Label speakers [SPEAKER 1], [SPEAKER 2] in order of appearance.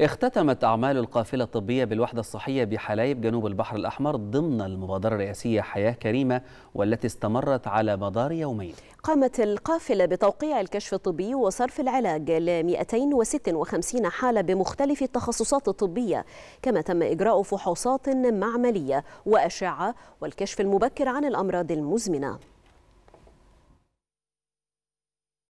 [SPEAKER 1] اختتمت أعمال القافلة الطبية بالوحدة الصحية بحلايب جنوب البحر الأحمر ضمن المبادرة الرئاسية حياة كريمة والتي استمرت على مدار يومين قامت
[SPEAKER 2] القافلة بتوقيع الكشف الطبي وصرف العلاج ل 256 حالة بمختلف التخصصات الطبية كما تم إجراء فحوصات معملية وأشعة والكشف المبكر عن الأمراض المزمنة